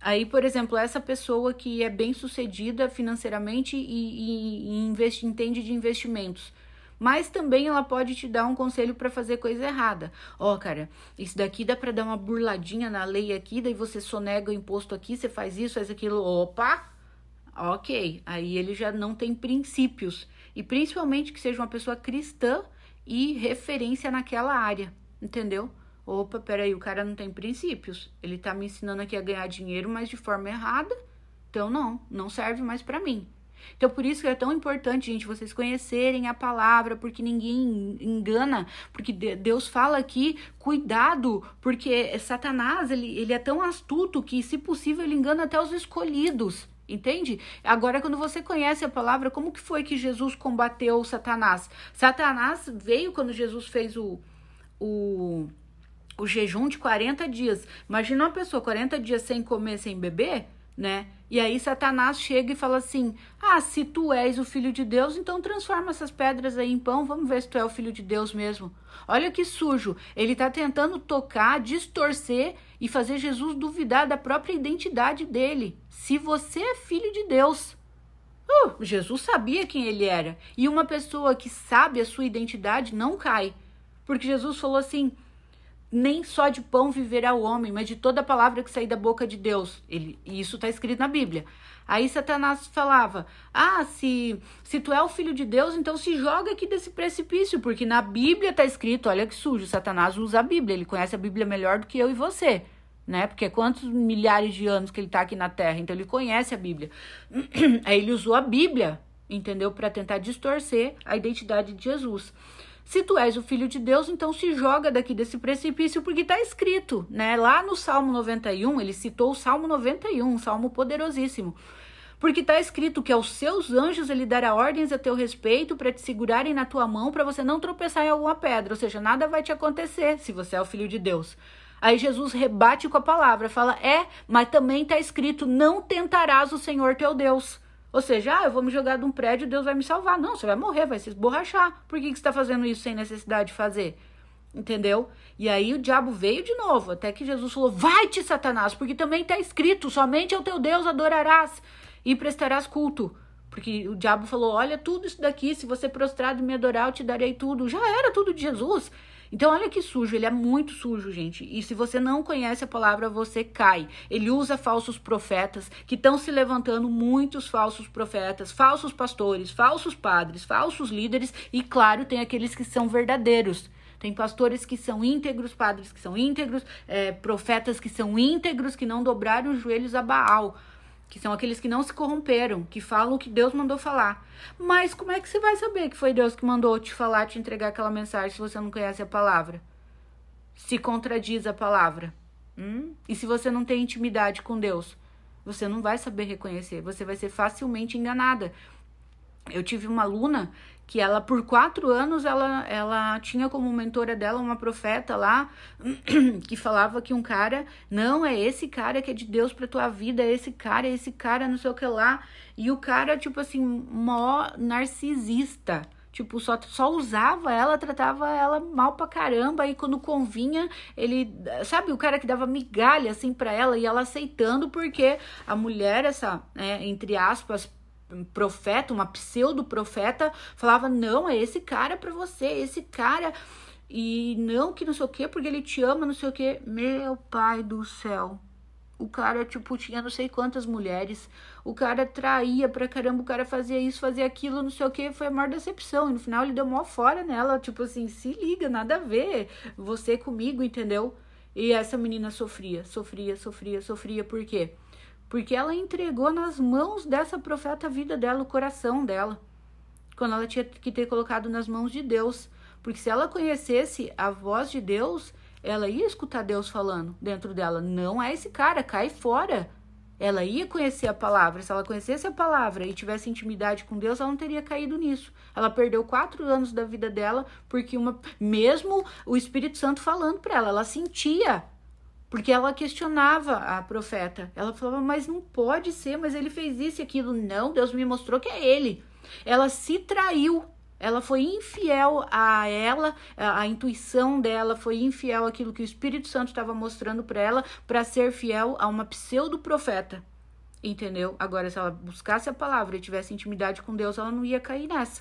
Aí, por exemplo, essa pessoa que é bem sucedida financeiramente e, e, e investe, entende de investimentos. Mas também ela pode te dar um conselho para fazer coisa errada. Ó, oh, cara, isso daqui dá para dar uma burladinha na lei aqui, daí você sonega o imposto aqui, você faz isso, faz aquilo. Opa, Ok, aí ele já não tem princípios. E principalmente que seja uma pessoa cristã e referência naquela área, entendeu? Opa, peraí, o cara não tem princípios. Ele tá me ensinando aqui a ganhar dinheiro, mas de forma errada. Então, não, não serve mais para mim. Então, por isso que é tão importante, gente, vocês conhecerem a palavra, porque ninguém engana, porque Deus fala aqui, cuidado, porque Satanás, ele, ele é tão astuto que, se possível, ele engana até os escolhidos entende? Agora, quando você conhece a palavra, como que foi que Jesus combateu Satanás? Satanás veio quando Jesus fez o, o, o jejum de 40 dias. Imagina uma pessoa 40 dias sem comer, sem beber, né? E aí Satanás chega e fala assim: Ah, se tu és o filho de Deus, então transforma essas pedras aí em pão, vamos ver se tu é o filho de Deus mesmo. Olha que sujo. Ele tá tentando tocar, distorcer e fazer Jesus duvidar da própria identidade dele. Se você é filho de Deus. Uh, Jesus sabia quem ele era. E uma pessoa que sabe a sua identidade não cai. Porque Jesus falou assim: nem só de pão viverá o homem, mas de toda palavra que sair da boca de Deus. Ele, isso está escrito na Bíblia. Aí Satanás falava: Ah, se, se tu é o filho de Deus, então se joga aqui desse precipício, porque na Bíblia está escrito: olha que sujo, Satanás usa a Bíblia, ele conhece a Bíblia melhor do que eu e você né? Porque quantos milhares de anos que ele está aqui na Terra, então ele conhece a Bíblia. Aí ele usou a Bíblia, entendeu, para tentar distorcer a identidade de Jesus. Se tu és o filho de Deus, então se joga daqui desse precipício, porque está escrito, né? Lá no Salmo 91, ele citou o Salmo 91, um salmo poderosíssimo. Porque está escrito que aos seus anjos ele dará ordens a teu respeito para te segurarem na tua mão para você não tropeçar em alguma pedra, ou seja, nada vai te acontecer se você é o filho de Deus. Aí Jesus rebate com a palavra, fala: É, mas também está escrito: Não tentarás o Senhor teu Deus. Ou seja, ah, eu vou me jogar de um prédio, Deus vai me salvar. Não, você vai morrer, vai se esborrachar. Por que, que você está fazendo isso sem necessidade de fazer? Entendeu? E aí o diabo veio de novo, até que Jesus falou: Vai-te, Satanás, porque também está escrito: somente ao teu Deus adorarás e prestarás culto. Porque o diabo falou: Olha, tudo isso daqui, se você prostrado me adorar, eu te darei tudo. Já era tudo de Jesus. Então, olha que sujo, ele é muito sujo, gente. E se você não conhece a palavra, você cai. Ele usa falsos profetas, que estão se levantando muitos falsos profetas, falsos pastores, falsos padres, falsos líderes, e claro, tem aqueles que são verdadeiros. Tem pastores que são íntegros, padres que são íntegros, é, profetas que são íntegros, que não dobraram os joelhos a Baal que são aqueles que não se corromperam, que falam o que Deus mandou falar. Mas como é que você vai saber que foi Deus que mandou te falar, te entregar aquela mensagem se você não conhece a palavra? Se contradiz a palavra. Hum? E se você não tem intimidade com Deus, você não vai saber reconhecer, você vai ser facilmente enganada. Eu tive uma aluna que ela por quatro anos ela, ela tinha como mentora dela uma profeta lá que falava que um cara não é esse cara que é de Deus para tua vida, é esse cara, é esse cara, não sei o que lá. E o cara tipo assim, mó narcisista. Tipo, só, só usava ela, tratava ela mal pra caramba. Aí quando convinha, ele. Sabe, o cara que dava migalha assim para ela e ela aceitando, porque a mulher, essa, né, entre aspas, profeta, uma pseudo-profeta, falava: não, é esse cara para você, é esse cara. E não que não sei o que, porque ele te ama, não sei o que. Meu pai do céu. O cara, tipo, tinha não sei quantas mulheres. O cara traía pra caramba, o cara fazia isso, fazia aquilo, não sei o que. Foi a maior decepção. E no final ele deu mó fora nela. Tipo assim, se liga, nada a ver. Você comigo, entendeu? E essa menina sofria, sofria, sofria, sofria. Por quê? porque ela entregou nas mãos dessa profeta a vida dela, o coração dela, quando ela tinha que ter colocado nas mãos de Deus, porque se ela conhecesse a voz de Deus, ela ia escutar Deus falando dentro dela, não é esse cara, cai fora. Ela ia conhecer a palavra. Se ela conhecesse a palavra e tivesse intimidade com Deus, ela não teria caído nisso. Ela perdeu quatro anos da vida dela porque uma, mesmo o Espírito Santo falando para ela, ela sentia porque ela questionava a profeta. Ela falava, mas não pode ser, mas ele fez isso e aquilo. Não, Deus me mostrou que é ele. Ela se traiu. Ela foi infiel a ela, a, intuição dela foi infiel àquilo que o Espírito Santo estava mostrando para ela, para ser fiel a uma pseudo-profeta. Entendeu? Agora, se ela buscasse a palavra e tivesse intimidade com Deus, ela não ia cair nessa.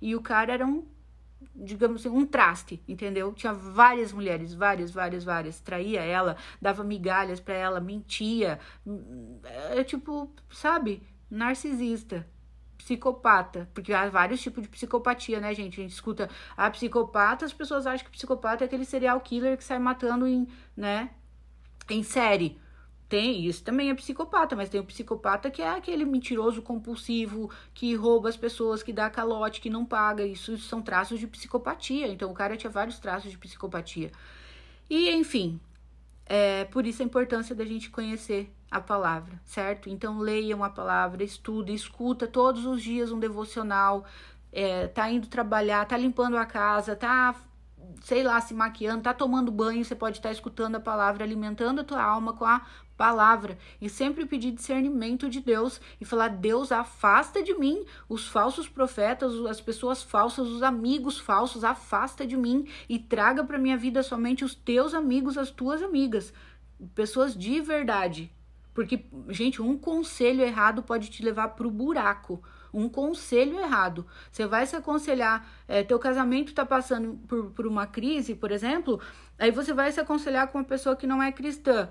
E o cara era um digamos assim, um traste, entendeu? Tinha várias mulheres, várias, várias, várias. Traía ela, dava migalhas para ela, mentia. É, é tipo, sabe? Narcisista. Psicopata, porque há vários tipos de psicopatia, né, gente? A gente escuta a ah, psicopata, as pessoas acham que psicopata é aquele serial killer que sai matando em, né, em série. Tem, isso também é psicopata, mas tem o psicopata que é aquele mentiroso compulsivo, que rouba as pessoas, que dá calote, que não paga. Isso são traços de psicopatia. Então o cara tinha vários traços de psicopatia. E, enfim, é, por isso a importância da gente conhecer a palavra, certo? Então leiam a palavra, estuda, escuta todos os dias um devocional, é, tá indo trabalhar, tá limpando a casa, tá sei lá, se maquiando, tá tomando banho, você pode estar tá escutando a palavra, alimentando a tua alma com a palavra e sempre pedir discernimento de Deus e falar: Deus, afasta de mim os falsos profetas, as pessoas falsas, os amigos falsos, afasta de mim e traga para minha vida somente os teus amigos, as tuas amigas, pessoas de verdade. Porque, gente, um conselho errado pode te levar para o buraco um conselho errado. Você vai se aconselhar, é, teu casamento está passando por, por uma crise, por exemplo, aí você vai se aconselhar com uma pessoa que não é cristã,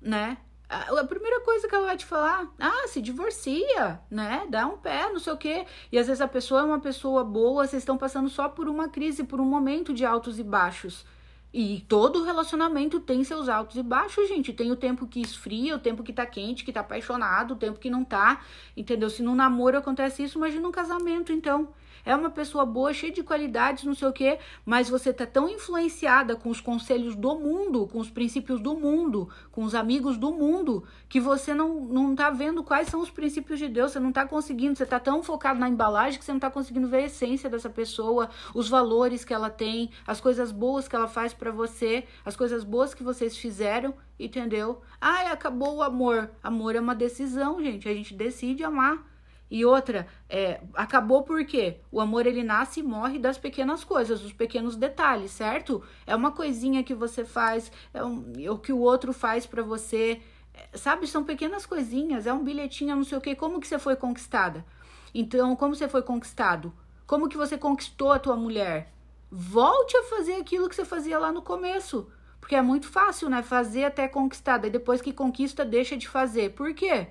né? A primeira coisa que ela vai te falar, ah, se divorcia, né? Dá um pé, não sei o quê. E às vezes a pessoa é uma pessoa boa, vocês estão passando só por uma crise, por um momento de altos e baixos. E todo relacionamento tem seus altos e baixos, gente. Tem o tempo que esfria, o tempo que tá quente, que tá apaixonado, o tempo que não tá. Entendeu? Se num namoro acontece isso, imagina um casamento, então é uma pessoa boa, cheia de qualidades, não sei o quê, mas você tá tão influenciada com os conselhos do mundo, com os princípios do mundo, com os amigos do mundo, que você não, não tá vendo quais são os princípios de Deus, você não tá conseguindo, você tá tão focado na embalagem que você não tá conseguindo ver a essência dessa pessoa, os valores que ela tem, as coisas boas que ela faz para você, as coisas boas que vocês fizeram, entendeu? Ai, acabou o amor. Amor é uma decisão, gente. A gente decide amar. E outra, é, acabou porque o amor ele nasce e morre das pequenas coisas, dos pequenos detalhes, certo? É uma coisinha que você faz, é, um, o que o outro faz para você, é, sabe? São pequenas coisinhas, é um bilhetinho, não sei o que. Como que você foi conquistada? Então, como você foi conquistado? Como que você conquistou a tua mulher? Volte a fazer aquilo que você fazia lá no começo. Porque é muito fácil, né? Fazer até conquistar. Daí depois que conquista, deixa de fazer. Por quê?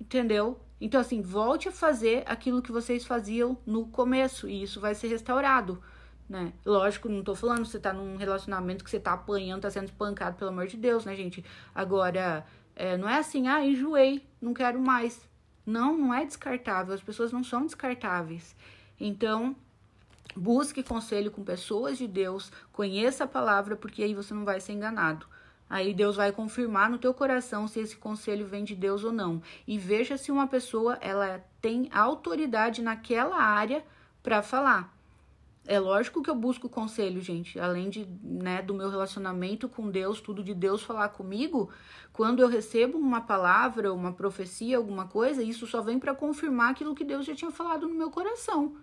Entendeu? Então, assim, volte a fazer aquilo que vocês faziam no começo e isso vai ser restaurado, né? Lógico, não tô falando você tá num relacionamento que você tá apanhando, tá sendo espancado, pelo amor de Deus, né, gente? Agora, é, não é assim, ah, enjoei, não quero mais. Não, não é descartável, as pessoas não são descartáveis. Então, busque conselho com pessoas de Deus, conheça a palavra, porque aí você não vai ser enganado. Aí Deus vai confirmar no teu coração se esse conselho vem de Deus ou não. E veja se uma pessoa ela tem autoridade naquela área para falar. É lógico que eu busco conselho, gente. Além de, né, do meu relacionamento com Deus, tudo de Deus falar comigo, quando eu recebo uma palavra, uma profecia, alguma coisa, isso só vem para confirmar aquilo que Deus já tinha falado no meu coração.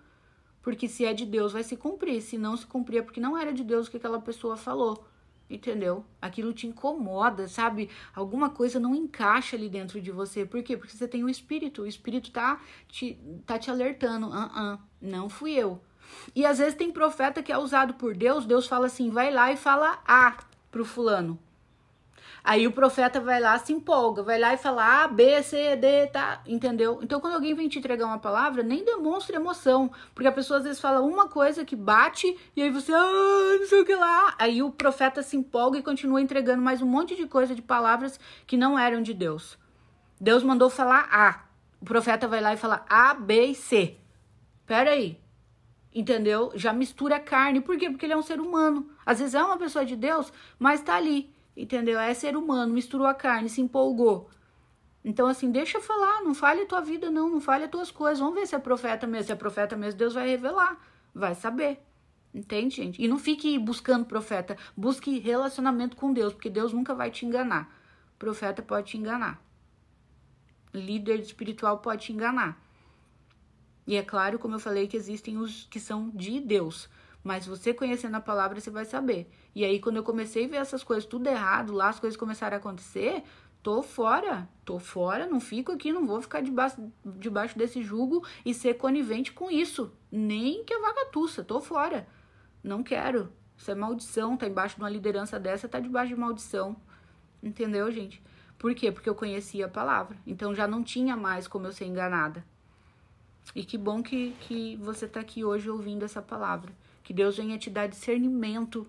Porque se é de Deus, vai se cumprir. Se não se cumprir, é porque não era de Deus que aquela pessoa falou entendeu? Aquilo te incomoda, sabe? Alguma coisa não encaixa ali dentro de você. Por quê? Porque você tem um espírito, o espírito tá te, tá te alertando. Uh -uh, não fui eu. E às vezes tem profeta que é usado por Deus, Deus fala assim, vai lá e fala A pro fulano. Aí o profeta vai lá, se empolga, vai lá e fala A, B, C, D, tá? Entendeu? Então, quando alguém vem te entregar uma palavra, nem demonstra emoção. Porque a pessoa às vezes fala uma coisa que bate e aí você, ah, não sei o que lá. Aí o profeta se empolga e continua entregando mais um monte de coisa, de palavras que não eram de Deus. Deus mandou falar A. O profeta vai lá e fala A, B e C. Pera aí, entendeu? Já mistura carne. Por quê? Porque ele é um ser humano. Às vezes é uma pessoa de Deus, mas tá ali entendeu? É ser humano, misturou a carne, se empolgou. Então, assim, deixa eu falar, não fale a tua vida, não, não fale as tuas coisas. Vamos ver se é profeta mesmo. Se é profeta mesmo, Deus vai revelar, vai saber. Entende, gente? E não fique buscando profeta, busque relacionamento com Deus, porque Deus nunca vai te enganar. Profeta pode te enganar. Líder espiritual pode te enganar. E é claro, como eu falei, que existem os que são de Deus. Mas você conhecendo a palavra, você vai saber. E aí, quando eu comecei a ver essas coisas tudo errado, lá as coisas começaram a acontecer, tô fora, tô fora, não fico aqui, não vou ficar debaixo, debaixo desse jugo e ser conivente com isso. Nem que a vaga tussa, tô fora. Não quero. Isso é maldição, tá embaixo de uma liderança dessa, tá debaixo de maldição. Entendeu, gente? Por quê? Porque eu conhecia a palavra. Então já não tinha mais como eu ser enganada. E que bom que, que você tá aqui hoje ouvindo essa palavra. Que Deus venha te dar discernimento,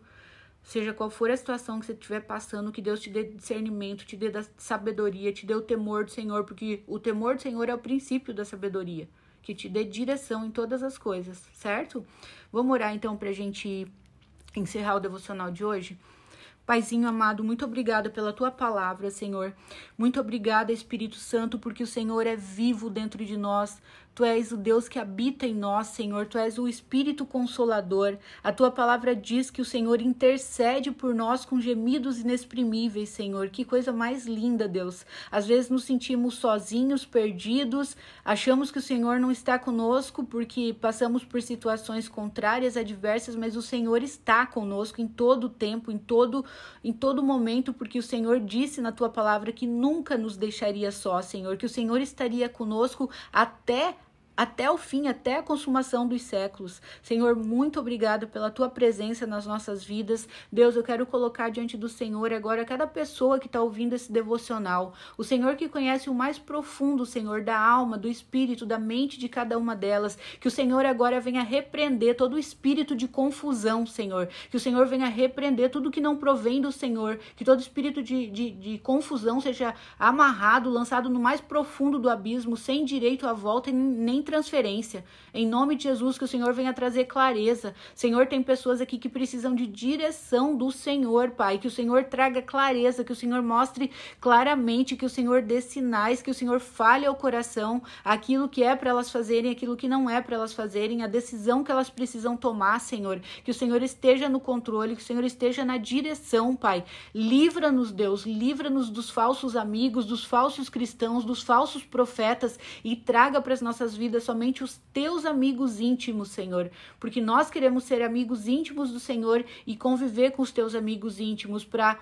seja qual for a situação que você estiver passando, que Deus te dê discernimento, te dê sabedoria, te dê o temor do Senhor, porque o temor do Senhor é o princípio da sabedoria, que te dê direção em todas as coisas, certo? Vamos orar então para a gente encerrar o devocional de hoje? Paizinho amado, muito obrigada pela tua palavra, Senhor. Muito obrigada, Espírito Santo, porque o Senhor é vivo dentro de nós. Tu és o Deus que habita em nós, Senhor. Tu és o Espírito Consolador. A tua palavra diz que o Senhor intercede por nós com gemidos inexprimíveis, Senhor. Que coisa mais linda, Deus. Às vezes nos sentimos sozinhos, perdidos, achamos que o Senhor não está conosco porque passamos por situações contrárias, adversas, mas o Senhor está conosco em todo o tempo, em todo em todo momento, porque o Senhor disse na tua palavra que nunca nos deixaria só, Senhor, que o Senhor estaria conosco até até o fim, até a consumação dos séculos. Senhor, muito obrigado pela tua presença nas nossas vidas. Deus, eu quero colocar diante do Senhor agora cada pessoa que está ouvindo esse devocional. O Senhor que conhece o mais profundo, Senhor, da alma, do espírito, da mente de cada uma delas. Que o Senhor agora venha repreender todo o espírito de confusão, Senhor. Que o Senhor venha repreender tudo que não provém do Senhor. Que todo espírito de, de, de confusão seja amarrado, lançado no mais profundo do abismo, sem direito à volta e nem transferência. Em nome de Jesus, que o Senhor venha trazer clareza. Senhor, tem pessoas aqui que precisam de direção do Senhor, Pai. Que o Senhor traga clareza, que o Senhor mostre claramente, que o Senhor dê sinais, que o Senhor fale ao coração aquilo que é para elas fazerem, aquilo que não é para elas fazerem, a decisão que elas precisam tomar, Senhor. Que o Senhor esteja no controle, que o Senhor esteja na direção, Pai. Livra-nos, Deus, livra-nos dos falsos amigos, dos falsos cristãos, dos falsos profetas e traga para as nossas vidas vida somente os teus amigos íntimos, Senhor, porque nós queremos ser amigos íntimos do Senhor e conviver com os teus amigos íntimos para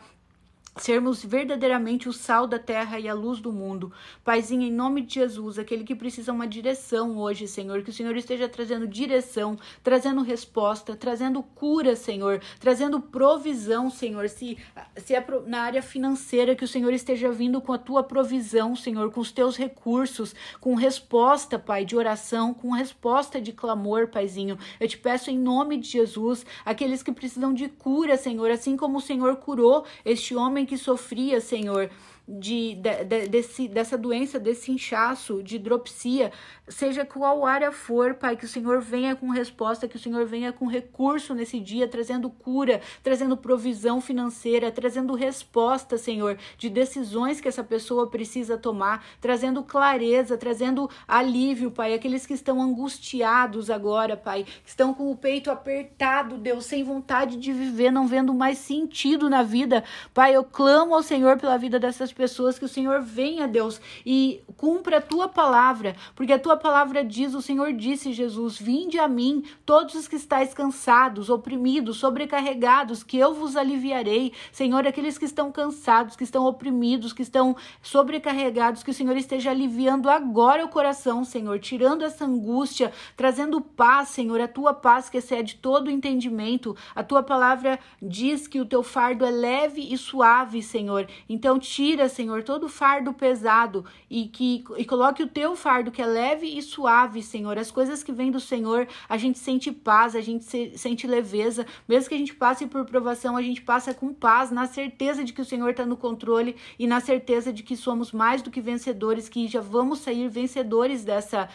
sermos verdadeiramente o sal da terra e a luz do mundo. Paizinho, em nome de Jesus, aquele que precisa uma direção hoje, Senhor, que o Senhor esteja trazendo direção, trazendo resposta, trazendo cura, Senhor, trazendo provisão, Senhor, se, se é na área financeira, que o Senhor esteja vindo com a tua provisão, Senhor, com os teus recursos, com resposta, Pai, de oração, com resposta de clamor, Paizinho. Eu te peço em nome de Jesus, aqueles que precisam de cura, Senhor, assim como o Senhor curou este homem que sofria, Senhor, de, de, de, desse, dessa doença, desse inchaço, de hidropsia, seja qual área for, Pai, que o Senhor venha com resposta, que o Senhor venha com recurso nesse dia, trazendo cura, trazendo provisão financeira, trazendo resposta, Senhor, de decisões que essa pessoa precisa tomar, trazendo clareza, trazendo alívio, Pai, aqueles que estão angustiados agora, Pai, que estão com o peito apertado, Deus, sem vontade de viver, não vendo mais sentido na vida, Pai, eu clamo ao Senhor pela vida dessas pessoas que o Senhor venha, Deus, e cumpra a tua palavra, porque a tua palavra diz, o Senhor disse, Jesus, vinde a mim, todos os que estáis cansados, oprimidos, sobrecarregados, que eu vos aliviarei. Senhor, aqueles que estão cansados, que estão oprimidos, que estão sobrecarregados, que o Senhor esteja aliviando agora o coração, Senhor, tirando essa angústia, trazendo paz, Senhor, a tua paz que excede todo entendimento. A tua palavra diz que o teu fardo é leve e suave, Senhor. Então tira, Senhor, todo fardo pesado e que e coloque o teu fardo que é leve e suave, Senhor. As coisas que vêm do Senhor, a gente sente paz, a gente se, sente leveza. Mesmo que a gente passe por provação, a gente passa com paz, na certeza de que o Senhor está no controle e na certeza de que somos mais do que vencedores, que já vamos sair vencedores dessa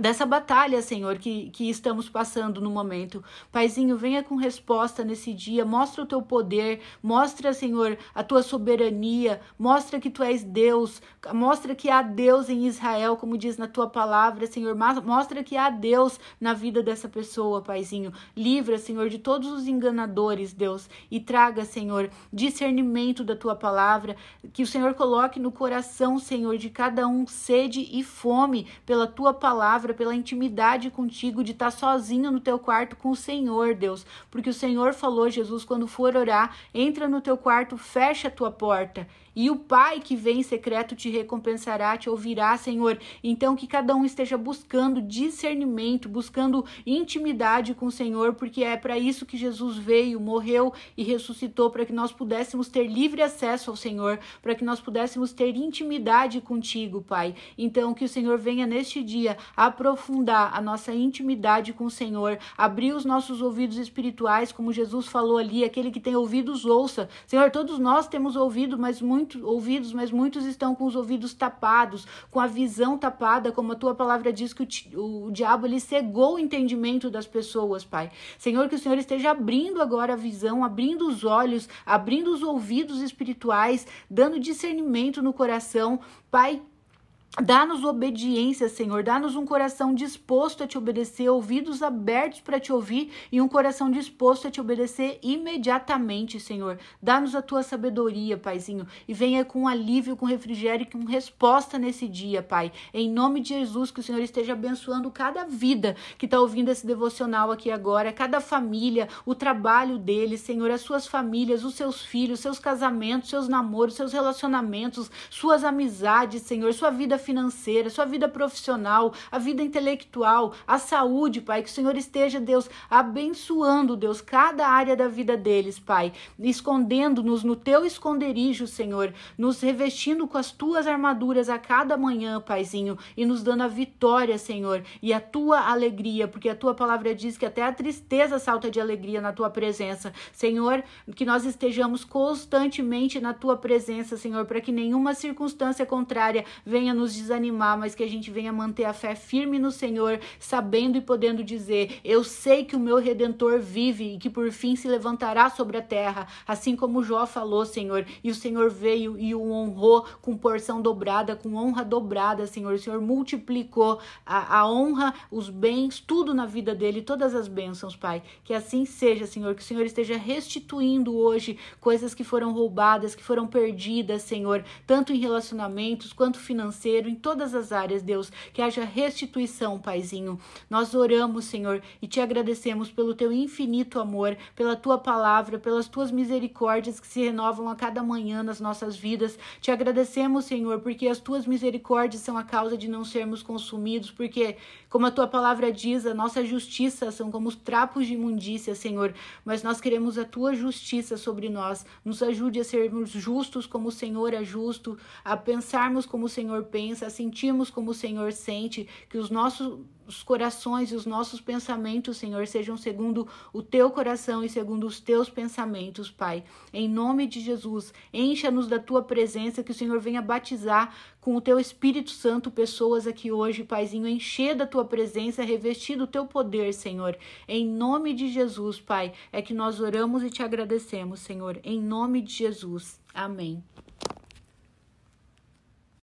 dessa batalha, Senhor, que, que estamos passando no momento. Paizinho, venha com resposta nesse dia, mostra o teu poder, mostra, Senhor, a tua soberania, mostra que tu és Deus, mostra que há Deus em Israel, como diz na tua palavra, Senhor, mostra que há Deus na vida dessa pessoa, Paizinho. Livra, Senhor, de todos os enganadores, Deus, e traga, Senhor, discernimento da tua palavra, que o Senhor coloque no coração, Senhor, de cada um sede e fome pela tua palavra, palavra, pela intimidade contigo, de estar sozinho no teu quarto com o Senhor, Deus. Porque o Senhor falou, Jesus, quando for orar, entra no teu quarto, fecha a tua porta e o Pai que vem em secreto te recompensará, te ouvirá, Senhor. Então que cada um esteja buscando discernimento, buscando intimidade com o Senhor, porque é para isso que Jesus veio, morreu e ressuscitou para que nós pudéssemos ter livre acesso ao Senhor, para que nós pudéssemos ter intimidade contigo, Pai. Então que o Senhor venha neste dia aprofundar a nossa intimidade com o Senhor, abrir os nossos ouvidos espirituais, como Jesus falou ali, aquele que tem ouvidos ouça. Senhor, todos nós temos ouvido, mas muito ouvidos, mas muitos estão com os ouvidos tapados, com a visão tapada, como a tua palavra diz que o, o diabo ele cegou o entendimento das pessoas, Pai. Senhor, que o Senhor esteja abrindo agora a visão, abrindo os olhos, abrindo os ouvidos espirituais, dando discernimento no coração. Pai, Dá-nos obediência, Senhor. Dá-nos um coração disposto a te obedecer, ouvidos abertos para te ouvir e um coração disposto a te obedecer imediatamente, Senhor. Dá-nos a tua sabedoria, Paizinho, e venha com alívio, com refrigério e com resposta nesse dia, Pai. Em nome de Jesus, que o Senhor esteja abençoando cada vida que está ouvindo esse devocional aqui agora, cada família, o trabalho deles, Senhor, as suas famílias, os seus filhos, seus casamentos, seus namoros, seus relacionamentos, suas amizades, Senhor, sua vida financeira, sua vida profissional, a vida intelectual, a saúde, Pai. Que o Senhor esteja, Deus, abençoando, Deus, cada área da vida deles, Pai. Escondendo-nos no teu esconderijo, Senhor. Nos revestindo com as tuas armaduras a cada manhã, Paizinho. E nos dando a vitória, Senhor. E a tua alegria, porque a tua palavra diz que até a tristeza salta de alegria na tua presença. Senhor, que nós estejamos constantemente na tua presença, Senhor, para que nenhuma circunstância contrária venha nos desanimar, mas que a gente venha manter a fé firme no Senhor, sabendo e podendo dizer: Eu sei que o meu redentor vive e que por fim se levantará sobre a terra, assim como Jó falou, Senhor. E o Senhor veio e o honrou com porção dobrada, com honra dobrada, Senhor. O Senhor multiplicou a, a honra, os bens, tudo na vida dele, todas as bênçãos, Pai. Que assim seja, Senhor, que o Senhor esteja restituindo hoje coisas que foram roubadas, que foram perdidas, Senhor, tanto em relacionamentos quanto financeiros em todas as áreas, Deus, que haja restituição, Paizinho. Nós oramos, Senhor, e te agradecemos pelo teu infinito amor, pela tua palavra, pelas tuas misericórdias que se renovam a cada manhã nas nossas vidas. Te agradecemos, Senhor, porque as tuas misericórdias são a causa de não sermos consumidos, porque, como a tua palavra diz, a nossa justiça são como os trapos de imundícia, Senhor, mas nós queremos a tua justiça sobre nós. Nos ajude a sermos justos como o Senhor é justo, a pensarmos como o Senhor pensa presença, sentimos como o Senhor sente, que os nossos corações e os nossos pensamentos, Senhor, sejam segundo o teu coração e segundo os teus pensamentos, Pai. Em nome de Jesus, encha-nos da tua presença, que o Senhor venha batizar com o teu Espírito Santo pessoas aqui hoje, Paizinho. Encher da tua presença, revestir do teu poder, Senhor. Em nome de Jesus, Pai, é que nós oramos e te agradecemos, Senhor. Em nome de Jesus. Amém.